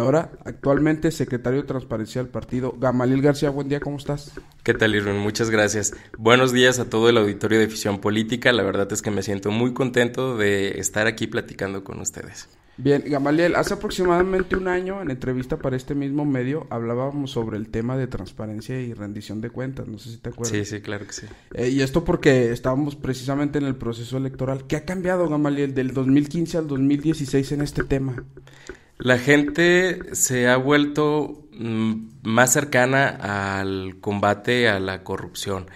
ahora actualmente secretario de Transparencia del partido. Gamaliel García, buen día, ¿cómo estás? ¿Qué tal, Irwin? Muchas gracias. Buenos días a todo el auditorio de Fisión Política. La verdad es que me siento muy contento de estar aquí platicando con ustedes. Bien, Gamaliel, hace aproximadamente un año en entrevista para este mismo medio hablábamos sobre el tema de transparencia y rendición de cuentas, no sé si te acuerdas. Sí, sí, claro que sí. Eh, y esto porque estábamos precisamente en el proceso electoral. ¿Qué ha cambiado, Gamaliel, del 2015 al 2016 en este tema? La gente se ha vuelto mm, más cercana al combate a la corrupción.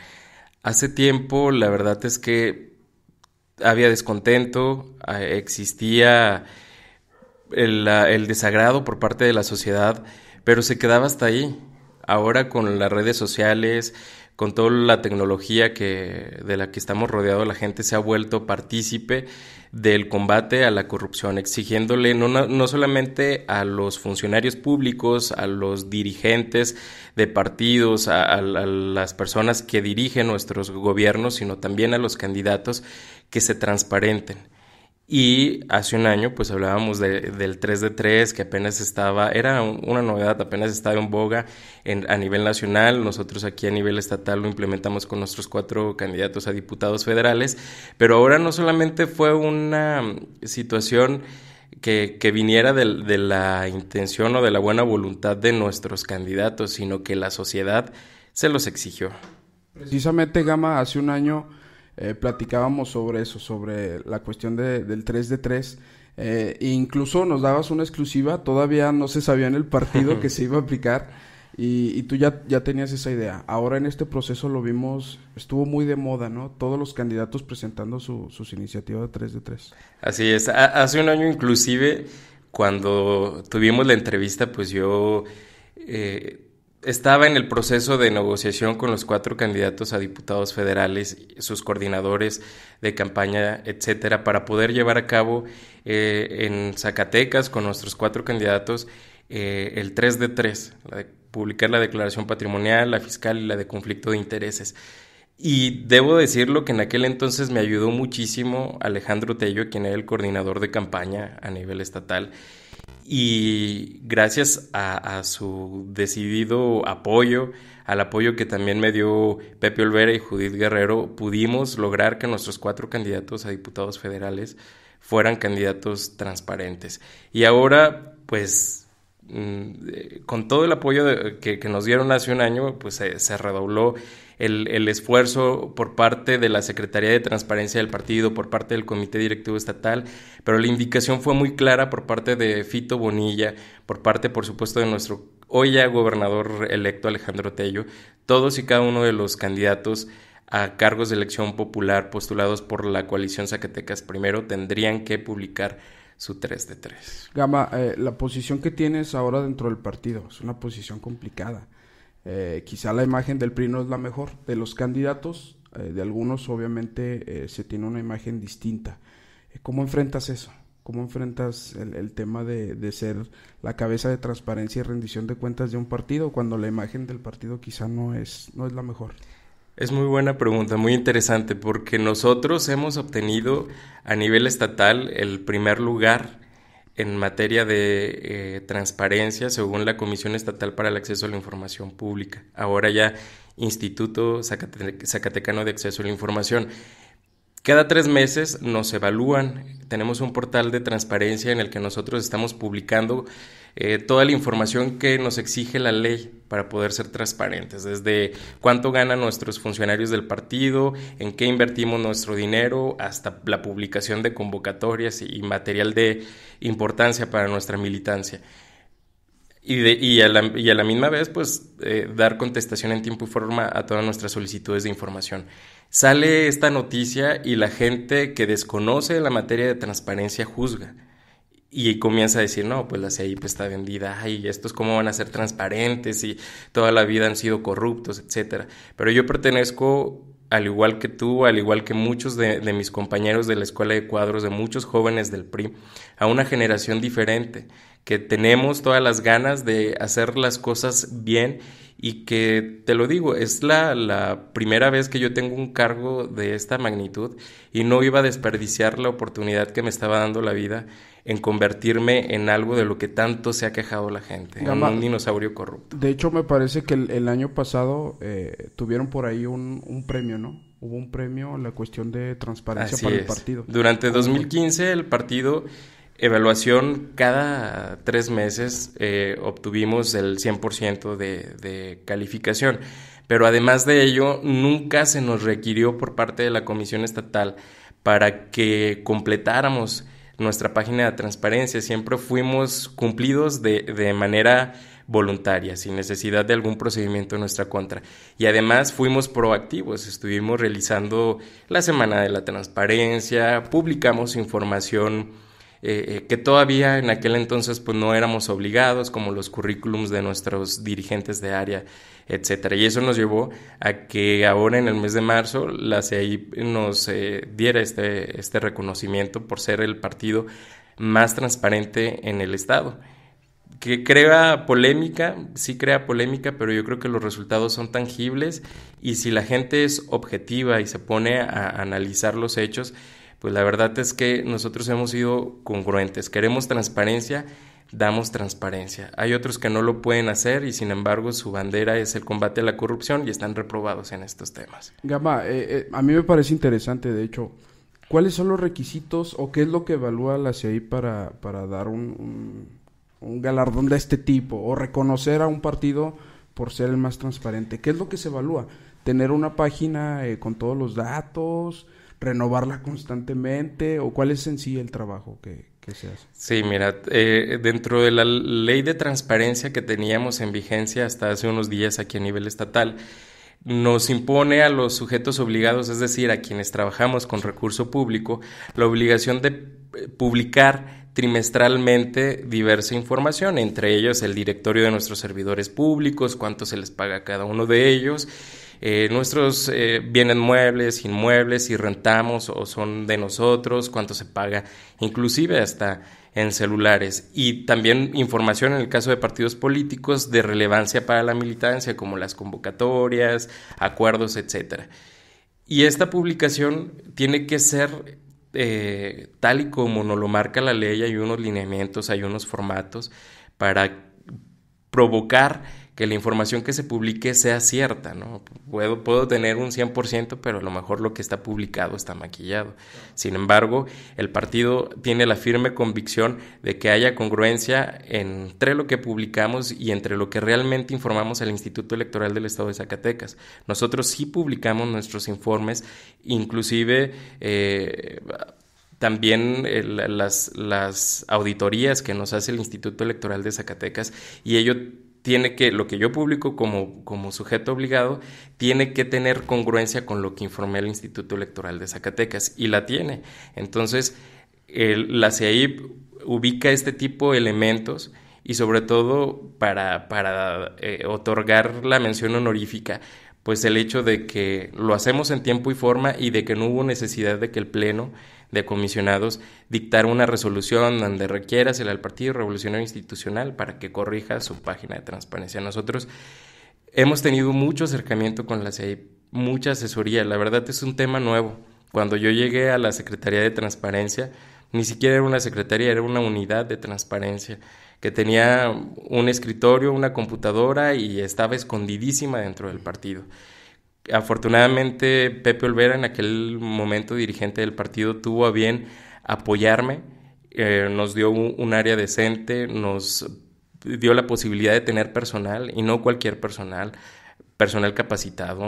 Hace tiempo, la verdad es que había descontento, ah, existía el, desagrado por parte de la sociedad, pero se quedaba hasta ahí. Ahora con las redes sociales, con toda la tecnología que, de la que estamos rodeados, la gente se ha vuelto partícipe del combate a la corrupción, exigiéndole no, no solamente a los funcionarios públicos, a los dirigentes de partidos, a las personas que dirigen nuestros gobiernos, sino también a los candidatos que se transparenten y hace un año, pues hablábamos del 3 de 3, que apenas estaba, era una novedad, apenas estaba en boga a nivel nacional. Nosotros aquí a nivel estatal lo implementamos con nuestros cuatro candidatos a diputados federales. Pero ahora no solamente fue una situación que, viniera de, la intención o de la buena voluntad de nuestros candidatos, sino que la sociedad se los exigió. Precisamente, Gama, hace un año eh, platicábamos sobre eso, sobre la cuestión de, del 3 de 3. Eh, e incluso nos dabas una exclusiva, todavía no se sabía en el partido que se iba a aplicar y, tú ya, ya tenías esa idea. Ahora en este proceso lo vimos, estuvo muy de moda, ¿no? Todos los candidatos presentando su, sus iniciativas 3 de 3. Así es, hace un año inclusive, cuando tuvimos la entrevista, pues yo... Eh, estaba en el proceso de negociación con los cuatro candidatos a diputados federales, sus coordinadores de campaña, etcétera, para poder llevar a cabo eh, en Zacatecas con nuestros cuatro candidatos eh, el 3 de 3, la de publicar la declaración patrimonial, la fiscal y la de conflicto de intereses. Y debo decirlo que en aquel entonces me ayudó muchísimo Alejandro Tello, quien era el coordinador de campaña a nivel estatal y gracias a, su decidido apoyo, al apoyo que también me dio Pepe Olvera y Judith Guerrero, pudimos lograr que nuestros cuatro candidatos a diputados federales fueran candidatos transparentes. Y ahora, pues Mm, eh, con todo el apoyo que, nos dieron hace un año, pues se, redobló el, el, esfuerzo por parte de la Secretaría de Transparencia del partido, por parte del Comité Directivo Estatal, pero la indicación fue muy clara por parte de Fito Bonilla, por parte, por supuesto, de nuestro hoy ya gobernador electo Alejandro Tello, todos y cada uno de los candidatos a cargos de elección popular postulados por la coalición Zacatecas primero tendrían que publicar su 3 de 3. Gama, eh, la posición que tienes ahora dentro del partido es una posición complicada. Eh, quizá la imagen del PRI no es la mejor. De los candidatos, eh, de algunos obviamente se tiene una imagen distinta. ¿Cómo enfrentas eso? ¿Cómo enfrentas el, tema de, de, ser la cabeza de transparencia y rendición de cuentas de un partido cuando la imagen del partido quizá no es, no es la mejor? Es muy buena pregunta, muy interesante, porque nosotros hemos obtenido a nivel estatal el primer lugar en materia de eh, transparencia según la Comisión Estatal para el Acceso a la Información Pública, ahora ya Instituto Zacatecano de Acceso a la Información. Cada tres meses nos evalúan, tenemos un portal de transparencia en el que nosotros estamos publicando eh, toda la información que nos exige la ley para poder ser transparentes, desde cuánto ganan nuestros funcionarios del partido, en qué invertimos nuestro dinero, hasta la publicación de convocatorias y material de importancia para nuestra militancia. Y, a, la, misma vez, pues, eh, dar contestación en tiempo y forma a todas nuestras solicitudes de información. Sale esta noticia y la gente que desconoce la materia de transparencia juzga y comienza a decir, no, pues la CIP está vendida, ay, estos cómo van a ser transparentes y toda la vida han sido corruptos, etc. Pero yo pertenezco, al igual que tú, al igual que muchos de, mis compañeros de la Escuela de Cuadros, de muchos jóvenes del PRI, a una generación diferente, que tenemos todas las ganas de hacer las cosas bien y que te lo digo, es la, la, primera vez que yo tengo un cargo de esta magnitud y no iba a desperdiciar la oportunidad que me estaba dando la vida en convertirme en algo de lo que tanto se ha quejado la gente, un dinosaurio corrupto. De hecho, me parece que el, año pasado eh, tuvieron por ahí un, premio, ¿no? Hubo un premio en la cuestión de transparencia para el partido. Durante 2015 el partido evaluación cada tres meses eh, obtuvimos el 100% de, de, calificación. Pero además de ello, nunca se nos requirió por parte de la Comisión Estatal para que completáramos nuestra página de transparencia. Siempre fuimos cumplidos de, de manera voluntaria, sin necesidad de algún procedimiento en nuestra contra. Y además fuimos proactivos, estuvimos realizando la Semana de la Transparencia, publicamos información eh, eh, que todavía en aquel entonces pues no éramos obligados, como los currículums de nuestros dirigentes de área, etcétera. Y eso nos llevó a que ahora en el mes de marzo la CIA nos eh, diera este, este reconocimiento por ser el partido más transparente en el Estado que crea polémica, sí crea polémica, pero yo creo que los resultados son tangibles y si la gente es objetiva y se pone a analizar los hechos, pues la verdad es que nosotros hemos sido congruentes. Queremos transparencia, damos transparencia. Hay otros que no lo pueden hacer y sin embargo su bandera es el combate a la corrupción y están reprobados en estos temas. Gama, eh, eh, a mí me parece interesante, de hecho, ¿cuáles son los requisitos o qué es lo que evalúa la CI para, para dar un, un, galardón de este tipo o reconocer a un partido por ser el más transparente? ¿Qué es lo que se evalúa? ¿Tener una página eh, con todos los datos? renovarla constantemente o cuál es en sí el trabajo que, se hace? Sí, mira, eh, dentro de la ley de transparencia que teníamos en vigencia hasta hace unos días aquí a nivel estatal, nos impone a los sujetos obligados, es decir, a quienes trabajamos con recurso público, la obligación de eh, publicar trimestralmente diversa información, entre ellos el directorio de nuestros servidores públicos, cuánto se les paga a cada uno de ellos eh, nuestros eh, bienes muebles, inmuebles, si rentamos o son de nosotros, cuánto se paga, inclusive hasta en celulares. Y también información en el caso de partidos políticos de relevancia para la militancia, como las convocatorias, acuerdos, etc. Y esta publicación tiene que ser eh, tal y como nos lo marca la ley, hay unos lineamientos, hay unos formatos para provocar que la información que se publique sea cierta, ¿no? Puedo, puedo tener un 100%, pero a lo mejor lo que está publicado está maquillado. Sin embargo, el partido tiene la firme convicción de que haya congruencia entre lo que publicamos y entre lo que realmente informamos al Instituto Electoral del Estado de Zacatecas. Nosotros sí publicamos nuestros informes, inclusive... Eh, también eh, las, las, auditorías que nos hace el Instituto Electoral de Zacatecas y ello tiene que, lo que yo publico como, como sujeto obligado, tiene que tener congruencia con lo que informé el Instituto Electoral de Zacatecas, y la tiene. Entonces, la CIAIP ubica este tipo de elementos y sobre todo para, para eh, otorgar la mención honorífica, pues el hecho de que lo hacemos en tiempo y forma y de que no hubo necesidad de que el Pleno de comisionados dictar una resolución donde requieras al Partido Revolucionario Institucional para que corrija su página de transparencia. Nosotros hemos tenido mucho acercamiento con la hay mucha asesoría, la verdad es un tema nuevo. Cuando yo llegué a la Secretaría de Transparencia, ni siquiera era una secretaría, era una unidad de transparencia que tenía un escritorio, una computadora y estaba escondidísima dentro del partido. Afortunadamente, Pepe Olvera, en aquel momento dirigente del partido, tuvo a bien apoyarme, eh, nos dio un, área decente, nos dio la posibilidad de tener personal, y no cualquier personal, personal capacitado,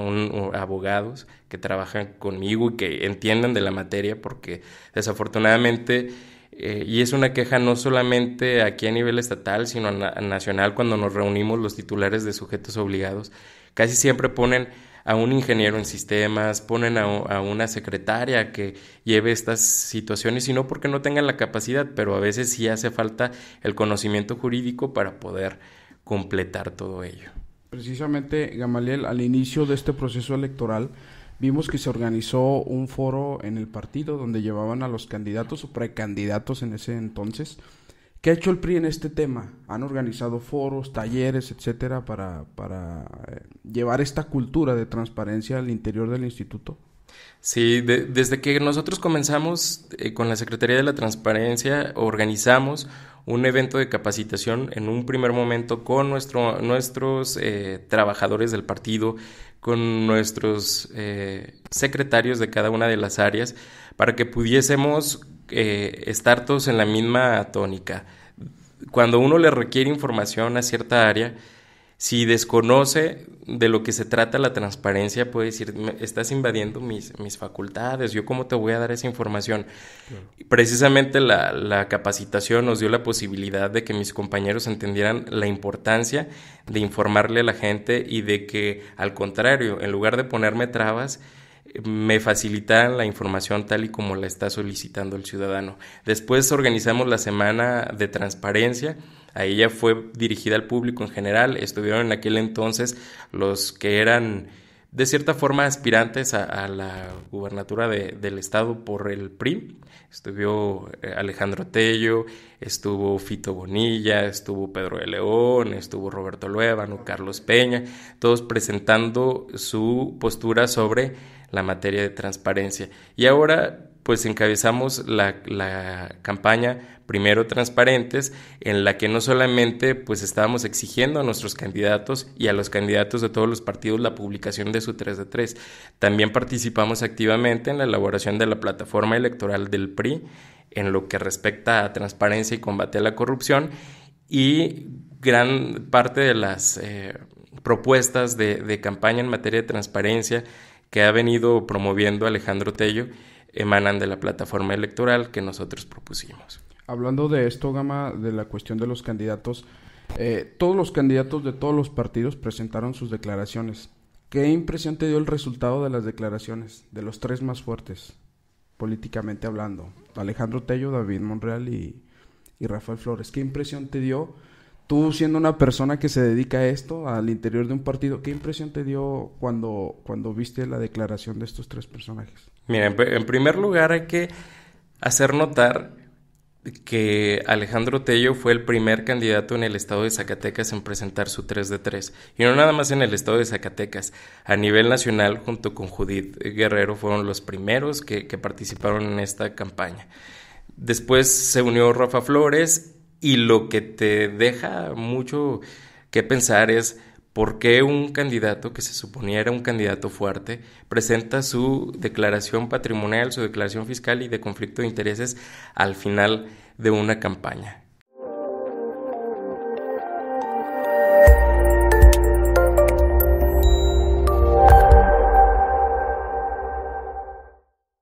abogados que trabajan conmigo y que entiendan de la materia, porque desafortunadamente... Eh, y es una queja no solamente aquí a nivel estatal, sino a nacional cuando nos reunimos los titulares de sujetos obligados. Casi siempre ponen a un ingeniero en sistemas, ponen a, una secretaria que lleve estas situaciones y no porque no tengan la capacidad, pero a veces sí hace falta el conocimiento jurídico para poder completar todo ello. Precisamente, Gamaliel, al inicio de este proceso electoral, vimos que se organizó un foro en el partido donde llevaban a los candidatos o precandidatos en ese entonces ¿Qué ha hecho el PRI en este tema? Han organizado foros, talleres, etcétera, para, eh, llevar esta cultura de transparencia al interior del instituto. Sí, desde que nosotros comenzamos eh, con la Secretaría de la Transparencia, organizamos un evento de capacitación en un primer momento con nuestros eh, trabajadores del partido, con nuestros eh, secretarios de cada una de las áreas, para que pudiésemos eh, estar todos en la misma tónica. Cuando uno le requiere información a cierta área, si desconoce de lo que se trata la transparencia, puede decir, estás invadiendo mis, facultades, yo cómo te voy a dar esa información. Precisamente la, la, capacitación nos dio la posibilidad de que mis compañeros entendieran la importancia de informarle a la gente y de que, al contrario, en lugar de ponerme trabas, me facilitaran la información tal y como la está solicitando el ciudadano. Después organizamos la semana de transparencia. ahí ya fue dirigida al público en general. Estuvieron en aquel entonces los que eran de cierta forma aspirantes a, la gubernatura del estado por el PRI. Estuvo eh, Alejandro Tello, estuvo Fito Bonilla, estuvo Pedro de León, estuvo Roberto Luevano, Carlos Peña, todos presentando su postura sobre la materia de transparencia. Y ahora pues encabezamos la, campaña Primero Transparentes, en la que no solamente pues estábamos exigiendo a nuestros candidatos y a los candidatos de todos los partidos la publicación de su 3 de 3, también participamos activamente en la elaboración de la plataforma electoral del PRI en lo que respecta a transparencia y combate a la corrupción y gran parte de las eh, propuestas de campaña en materia de transparencia que ha venido promoviendo Alejandro Tello emanan de la plataforma electoral que nosotros propusimos. Hablando de esto, Gama, de la cuestión de los candidatos, eh, todos los candidatos de todos los partidos presentaron sus declaraciones. ¿Qué impresión te dio el resultado de las declaraciones de los tres más fuertes, políticamente hablando? Alejandro Tello, David Monreal y Rafael Flores. ¿Qué impresión te dio? Tú siendo una persona que se dedica a esto, al interior de un partido, ¿qué impresión te dio cuando, cuando viste la declaración de estos tres personajes? Mira, en, primer lugar hay que hacer notar que Alejandro Tello fue el primer candidato en el estado de Zacatecas en presentar su 3 de 3. Y no nada más en el estado de Zacatecas, a nivel nacional junto con Judith Guerrero fueron los primeros que participaron en esta campaña. Después se unió Rafa Flores y lo que te deja mucho que pensar es por qué un candidato que se suponía era un candidato fuerte presenta su declaración patrimonial, su declaración fiscal y de conflicto de intereses al final de una campaña.